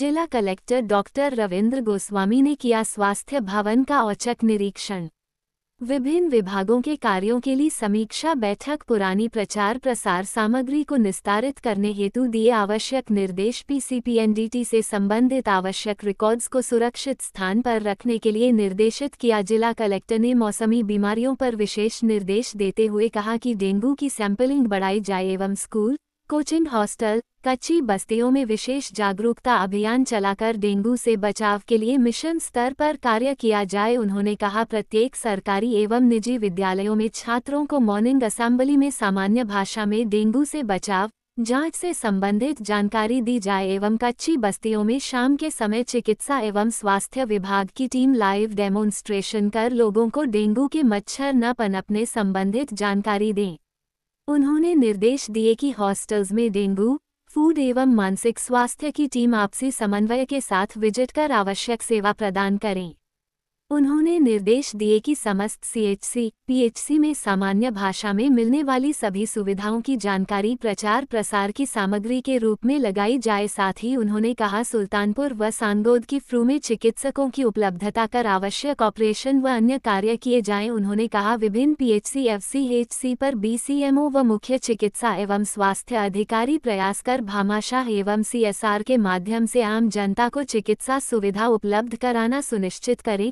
जिला collector doctor Ravindra Goswami ने किया स्वास्थ्य भवन का औचक निरीक्षण विभिन्न विभागों के कार्यों के लिए समीक्षा बैठक पुरानी प्रचार प्रसार सामग्री को निस्तारित करने हेतु दिए आवश्यक निर्देश पीसीपीएनडीटी से संबंधित आवश्यक रिकॉर्ड्स को सुरक्षित स्थान पर रखने के लिए निर्देशित किया जिला कलेक्टर ने मौसमी बीमारियों पर विशेष निर्देश देते हुए कहा कि डेंगू की सैंपलिंग बढ़ाई जाए एवं स्कूल कोचिंग हॉस्टल कच्ची बस्तियों में विशेष जागरूकता अभियान चलाकर डेंगू से बचाव के लिए मिशन स्तर पर कार्य किया जाए उन्होंने कहा प्रत्येक सरकारी एवं निजी विद्यालयों में छात्रों को मॉर्निंग असेंबली में सामान्य भाषा में डेंगू से बचाव जांच से संबंधित जानकारी दी जाए एवं कच्ची बस्तियों में शाम के समय चिकित्सा एवं स्वास्थ्य विभाग की टीम लाइव डेमोन्स्ट्रेशन कर लोगों को डेंगू के मच्छर न पनपने संबंधित जानकारी दें उन्होंने निर्देश दिए कि हॉस्टल्स में डेंगू फूड एवं मानसिक स्वास्थ्य की टीम आपसी समन्वय के साथ विजिट कर आवश्यक सेवा प्रदान करें उन्होंने निर्देश दिए कि समस्त सीएचसी पीएचसी में सामान्य भाषा में मिलने वाली सभी सुविधाओं की जानकारी प्रचार प्रसार की सामग्री के रूप में लगाई जाए साथ ही उन्होंने कहा सुल्तानपुर व सांगोद की फ्रू में चिकित्सकों की उपलब्धता कर आवश्यक ऑपरेशन व अन्य कार्य किए जाएं उन्होंने कहा विभिन्न पीएचसी एफसीएचसी पर बीसीएमओ व मुख्य चिकित्सा एवं स्वास्थ्य अधिकारी प्रयास कर भामाशाह एवं सीएसआर के माध्यम से आम जनता को चिकित्सा सुविधा उपलब्ध कराना सुनिश्चित करें